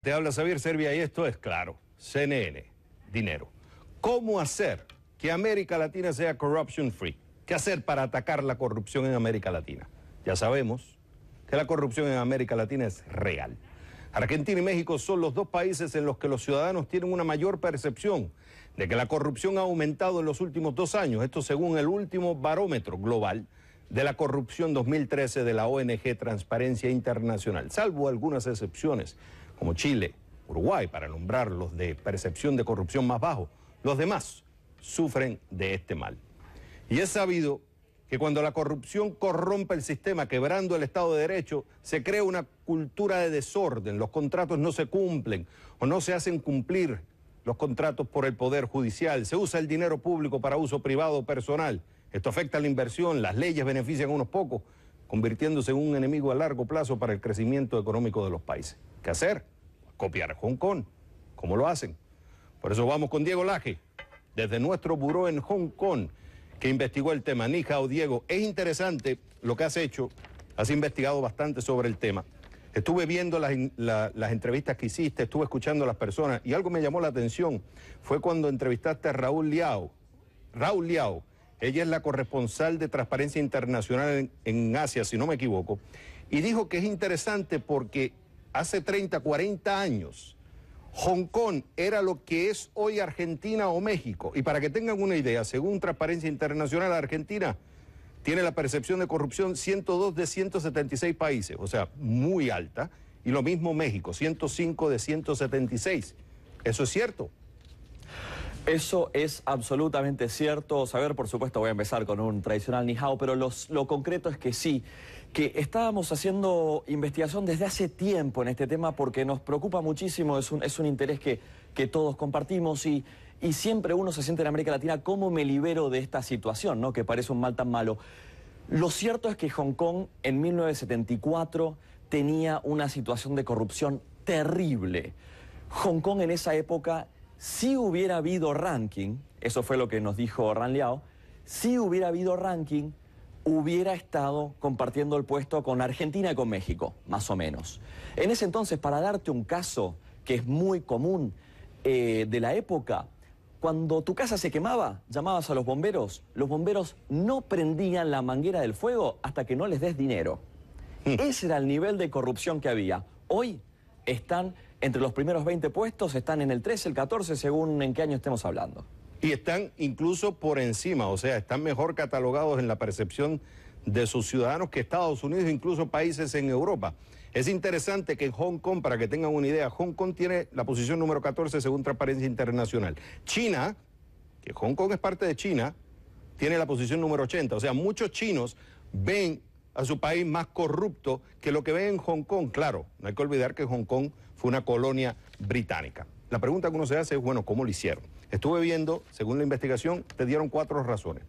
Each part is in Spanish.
Te habla Xavier Servia y esto es claro, CNN, dinero. ¿Cómo hacer que América Latina sea corruption free? ¿Qué hacer para atacar la corrupción en América Latina? Ya sabemos que la corrupción en América Latina es real. Argentina y México son los dos países en los que los ciudadanos tienen una mayor percepción de que la corrupción ha aumentado en los últimos dos años, esto según el último barómetro global de la corrupción 2013 de la ONG Transparencia Internacional, salvo algunas excepciones como Chile, Uruguay, para nombrar los de percepción de corrupción más bajo, los demás sufren de este mal. Y es sabido que cuando la corrupción corrompe el sistema, quebrando el Estado de Derecho, se crea una cultura de desorden, los contratos no se cumplen o no se hacen cumplir los contratos por el Poder Judicial, se usa el dinero público para uso privado o personal, esto afecta a la inversión, las leyes benefician a unos pocos convirtiéndose en un enemigo a largo plazo para el crecimiento económico de los países. ¿Qué hacer? Copiar a Hong Kong. ¿Cómo lo hacen? Por eso vamos con Diego Laje, desde nuestro buró en Hong Kong, que investigó el tema. Ni Diego, es interesante lo que has hecho, has investigado bastante sobre el tema. Estuve viendo las, las, entrevistas que hiciste, estuve escuchando a las personas y algo me llamó la atención. Fue cuando entrevistaste a Raúl Liao. Raúl Liao, ella es la corresponsal de Transparencia Internacional en, Asia, si no me equivoco, y dijo que es interesante porque hace 30, 40 años Hong Kong era lo que es hoy Argentina o México. Y para que tengan una idea, según Transparencia Internacional, Argentina tiene la percepción de corrupción 102 de 176 países, o sea, muy alta, y lo mismo México, 105 de 176. Eso es cierto. Eso es absolutamente cierto. Saber, por supuesto, voy a empezar con un tradicional Nihao, pero lo concreto es que sí, que estábamos haciendo investigación desde hace tiempo en este tema porque nos preocupa muchísimo, es un, es un interés que, que todos compartimos y, y siempre uno se siente en América Latina, ¿cómo me libero de esta situación, ¿no? que parece un mal tan malo? Lo cierto es que Hong Kong en 1974 tenía una situación de corrupción terrible. Hong Kong en esa época si hubiera habido ranking, eso fue lo que nos dijo Ran si hubiera habido ranking, hubiera estado compartiendo el puesto con Argentina y con México, más o menos. En ese entonces, para darte un caso que es muy común eh, de la época, cuando tu casa se quemaba, llamabas a los bomberos, los bomberos no prendían la manguera del fuego hasta que no les des dinero. Hmm. Ese era el nivel de corrupción que había. Hoy están entre los primeros 20 puestos, están en el 13, el 14, según en qué año estemos hablando. Y están incluso por encima, o sea, están mejor catalogados en la percepción de sus ciudadanos que Estados Unidos, incluso países en Europa. Es interesante que Hong Kong, para que tengan una idea, Hong Kong tiene la posición número 14 según Transparencia Internacional. China, que Hong Kong es parte de China, tiene la posición número 80. O sea, muchos chinos ven a su país más corrupto que lo que ve en Hong Kong. Claro, no hay que olvidar que Hong Kong fue una colonia británica. La pregunta que uno se hace es, bueno, ¿cómo lo hicieron? Estuve viendo, según la investigación, te dieron cuatro razones.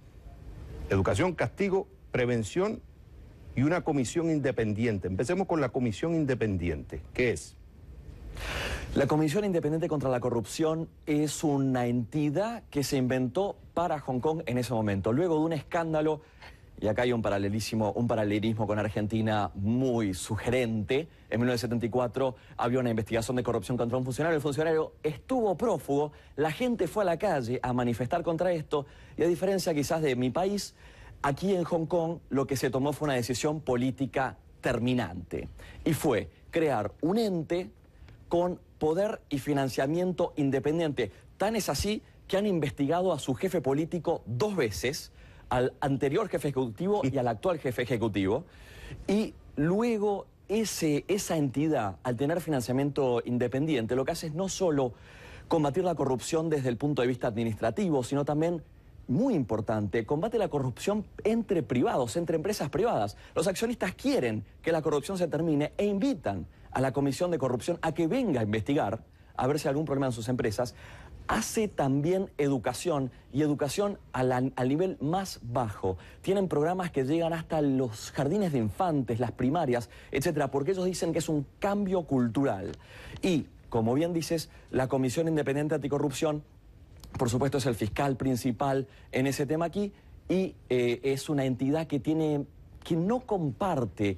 Educación, castigo, prevención y una comisión independiente. Empecemos con la comisión independiente. ¿Qué es? La Comisión Independiente contra la Corrupción es una entidad que se inventó para Hong Kong en ese momento, luego de un escándalo y acá hay un, paralelismo, un paralelismo con Argentina muy sugerente. En 1974 había una investigación de corrupción contra un funcionario. El funcionario estuvo prófugo. La gente fue a la calle a manifestar contra esto. Y a diferencia quizás de mi país, aquí en Hong Kong lo que se tomó fue una decisión política terminante. Y fue crear un ente con poder y financiamiento independiente. Tan es así que han investigado a su jefe político dos veces al anterior jefe ejecutivo y al actual jefe ejecutivo. Y luego ese, esa entidad, al tener financiamiento independiente, lo que hace es no solo combatir la corrupción desde el punto de vista administrativo, sino también muy importante, combate la corrupción entre privados, entre empresas privadas. Los accionistas quieren que la corrupción se termine e invitan a la Comisión de Corrupción a que venga a investigar a ver si hay algún problema en sus empresas, hace también educación y educación al, nivel más bajo. Tienen programas que llegan hasta los jardines de infantes, las primarias, etcétera, porque ellos dicen que es un cambio cultural. Y, como bien dices, la Comisión Independiente Anticorrupción, por supuesto, es el fiscal principal en ese tema aquí y eh, es una entidad que tiene que no comparte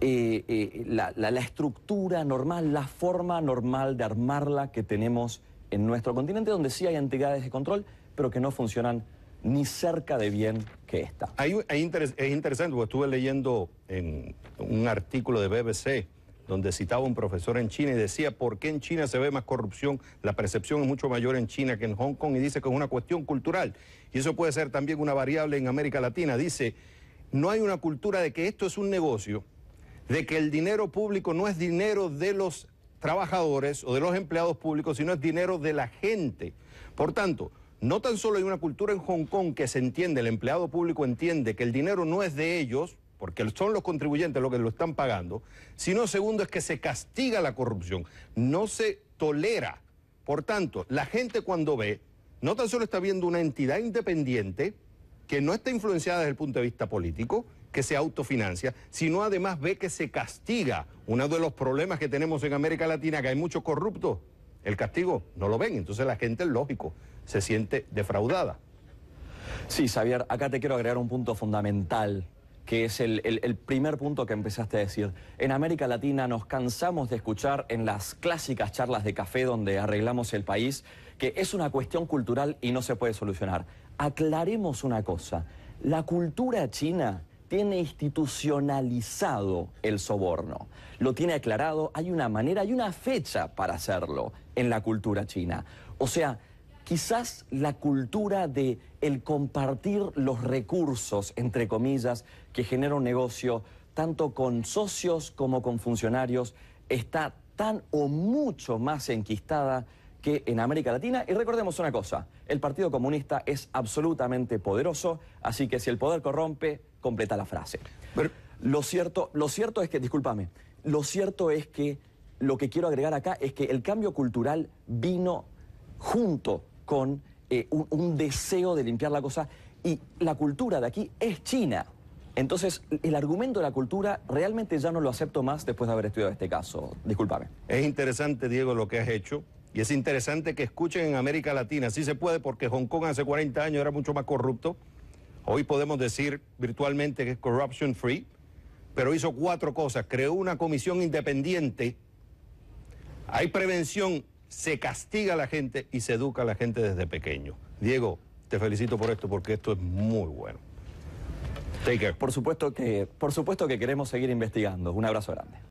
eh, eh, la, la estructura normal, la forma normal de armarla que tenemos en nuestro continente donde sí hay entidades de control, pero que no funcionan ni cerca de bien que esta. Hay, es interesante, porque estuve leyendo en un artículo de BBC donde citaba un profesor en China y decía por qué en China se ve más corrupción, la percepción es mucho mayor en China que en Hong Kong y dice que es una cuestión cultural. Y eso puede ser también una variable en América Latina. Dice, no hay una cultura de que esto es un negocio, de que el dinero público no es dinero de los trabajadores o de los empleados públicos, sino es dinero de la gente. Por tanto, no tan solo hay una cultura en Hong Kong que se entiende, el empleado público entiende que el dinero no es de ellos, porque son los contribuyentes los que lo están pagando, sino segundo es que se castiga la corrupción, no se tolera. Por tanto, la gente cuando ve, no tan solo está viendo una entidad independiente que no está influenciada desde el punto de vista político, que se autofinancia, sino además ve que se castiga. Uno de los problemas que tenemos en América Latina, que hay muchos corruptos, el castigo no lo ven, entonces la gente, lógico, se siente defraudada. Sí, Xavier, acá te quiero agregar un punto fundamental que es el, el, primer punto que empezaste a decir. En América Latina nos cansamos de escuchar en las clásicas charlas de café donde arreglamos el país que es una cuestión cultural y no se puede solucionar. Aclaremos una cosa, la cultura china tiene institucionalizado el soborno, lo tiene aclarado, hay una manera, hay una fecha para hacerlo en la cultura china. O sea, quizás la cultura de el compartir los recursos, entre comillas, que genera un negocio, tanto con socios como con funcionarios, está tan o mucho más enquistada que en América Latina. Y recordemos una cosa, el Partido Comunista es absolutamente poderoso, así que si el poder corrompe, completa la frase. Lo, cierto, lo cierto es que, discúlpame, lo cierto es que lo que quiero agregar acá es que el cambio cultural vino junto con eh, un, deseo de limpiar la cosa y la cultura de aquí es China. Entonces, el argumento de la cultura realmente ya no lo acepto más después de haber estudiado este caso. Discúlpame. Es interesante, Diego, lo que has hecho, y es interesante que escuchen en América Latina, sí se puede porque Hong Kong hace 40 años era mucho más corrupto. Hoy podemos decir virtualmente que es corruption free, pero hizo cuatro cosas. Creó una comisión independiente. Hay prevención, se castiga a la gente y se educa a la gente desde pequeño. Diego, te felicito por esto porque esto es muy bueno. Take Por supuesto que, por supuesto que queremos seguir investigando. Un abrazo grande.